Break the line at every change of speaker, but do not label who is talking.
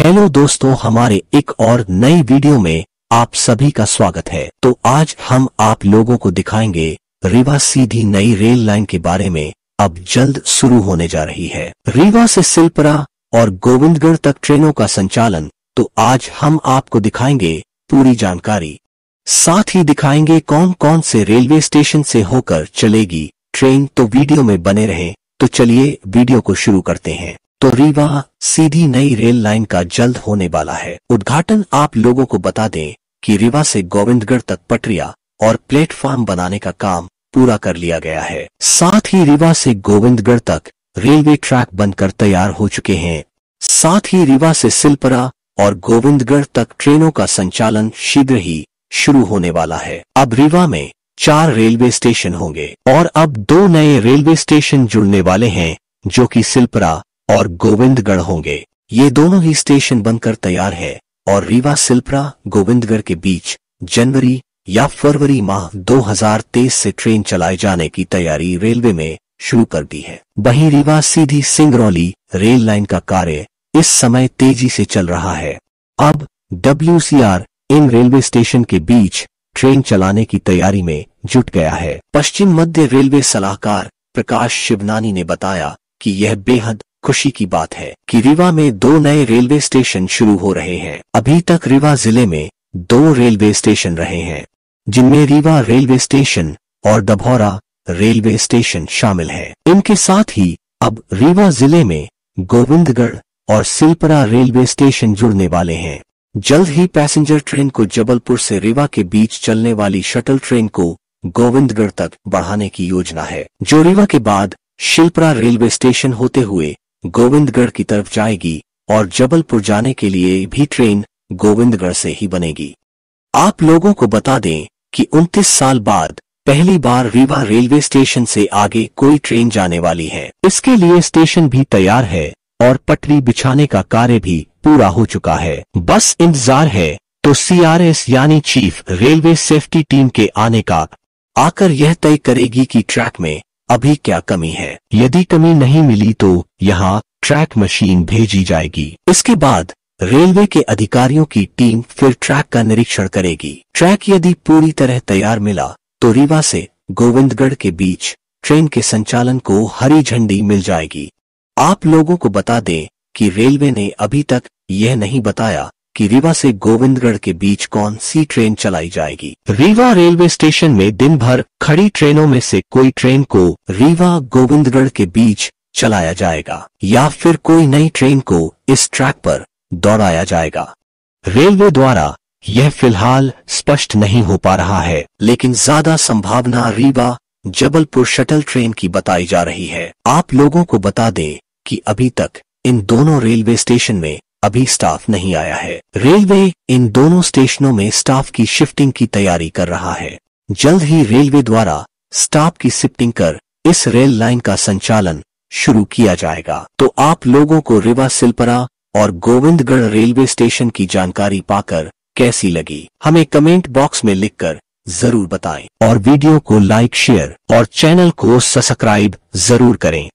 hello दोस्तों हमारे एक और नई वीडियो में आप सभी का स्वागत है तो आज हम आप लोगों को दिखाएंगे रीवा सीधी नई रेल लाइन के बारे में अब जल्द शुरू होने जा रही है रीवा से सिलपरा और गोविंदगढ़ तक ट्रेनों का संचालन तो आज हम आपको दिखाएंगे पूरी जानकारी साथ ही दिखाएंगे कौन कौन से रेलवे स्टेशन से होकर चलेगी ट्रेन तो वीडियो में बने रहे तो चलिए वीडियो को शुरू करते हैं तो रीवा सीधी नई रेल लाइन का जल्द होने वाला है उद्घाटन आप लोगों को बता दें कि रीवा से गोविंदगढ़ तक पटरिया और प्लेटफॉर्म बनाने का काम पूरा कर लिया गया है साथ ही रीवा से गोविंदगढ़ तक रेलवे ट्रैक बनकर तैयार हो चुके हैं साथ ही रीवा से सिलपरा और गोविंदगढ़ तक ट्रेनों का संचालन शीघ्र ही शुरू होने वाला है अब रीवा में चार रेलवे स्टेशन होंगे और अब दो नए रेलवे स्टेशन जुड़ने वाले हैं जो कि सिलपरा और गोविंदगढ़ होंगे ये दोनों ही स्टेशन बनकर तैयार है और रीवा सिल्परा गोविंदगढ़ के बीच जनवरी या फरवरी माह 2023 से ट्रेन चलाए जाने की तैयारी रेलवे में शुरू कर दी है वहीं रीवा सीधी सिंगरौली रेल लाइन का कार्य इस समय तेजी से चल रहा है अब डब्ल्यू इन रेलवे स्टेशन के बीच ट्रेन चलाने की तैयारी में जुट गया है पश्चिम मध्य रेलवे सलाहकार प्रकाश शिवनानी ने बताया कि यह बेहद खुशी की बात है कि रीवा में दो नए रेलवे स्टेशन शुरू हो रहे हैं अभी तक रीवा जिले में दो रेलवे स्टेशन रहे हैं जिनमें रीवा रेलवे स्टेशन और दभौरा रेलवे स्टेशन शामिल है इनके साथ ही अब रीवा जिले में गोविंदगढ़ और सिलपरा रेलवे स्टेशन जुड़ने वाले हैं जल्द ही पैसेंजर ट्रेन को जबलपुर से रीवा के बीच चलने वाली शटल ट्रेन को गोविंदगढ़ तक बढ़ाने की योजना है जो रीवा के बाद शिल्परा रेलवे स्टेशन होते हुए गोविंदगढ़ की तरफ जाएगी और जबलपुर जाने के लिए भी ट्रेन गोविंदगढ़ से ही बनेगी आप लोगों को बता दें कि 29 साल बाद पहली बार रीवा रेलवे स्टेशन से आगे कोई ट्रेन जाने वाली है इसके लिए स्टेशन भी तैयार है और पटरी बिछाने का कार्य भी पूरा हो चुका है बस इंतजार है तो सीआरएस यानी चीफ रेलवे सेफ्टी टीम के आने का आकर यह तय करेगी कि ट्रैक में अभी क्या कमी है यदि कमी नहीं मिली तो यहाँ ट्रैक मशीन भेजी जाएगी इसके बाद रेलवे के अधिकारियों की टीम फिर ट्रैक का निरीक्षण करेगी ट्रैक यदि पूरी तरह तैयार मिला तो रीवा से गोविंदगढ़ के बीच ट्रेन के संचालन को हरी झंडी मिल जाएगी आप लोगों को बता दें कि रेलवे ने अभी तक यह नहीं बताया कि रीवा से गोविंदगढ़ के बीच कौन सी ट्रेन चलाई जाएगी रीवा रेलवे स्टेशन में दिन भर खड़ी ट्रेनों में से कोई ट्रेन को रीवा गोविंदगढ़ के बीच चलाया जाएगा या फिर कोई नई ट्रेन को इस ट्रैक पर दौड़ाया जाएगा रेलवे द्वारा यह फिलहाल स्पष्ट नहीं हो पा रहा है लेकिन ज्यादा संभावना रीवा जबलपुर शटल ट्रेन की बताई जा रही है आप लोगों को बता दें कि अभी तक इन दोनों रेलवे स्टेशन में अभी स्टाफ नहीं आया है रेलवे इन दोनों स्टेशनों में स्टाफ की शिफ्टिंग की तैयारी कर रहा है जल्द ही रेलवे द्वारा स्टाफ की शिफ्टिंग कर इस रेल लाइन का संचालन शुरू किया जाएगा तो आप लोगों को रिवा सिलपरा और गोविंदगढ़ रेलवे स्टेशन की जानकारी पाकर कैसी लगी हमें कमेंट बॉक्स में लिखकर जरूर बताएं और वीडियो को लाइक शेयर और चैनल को सब्सक्राइब जरूर करें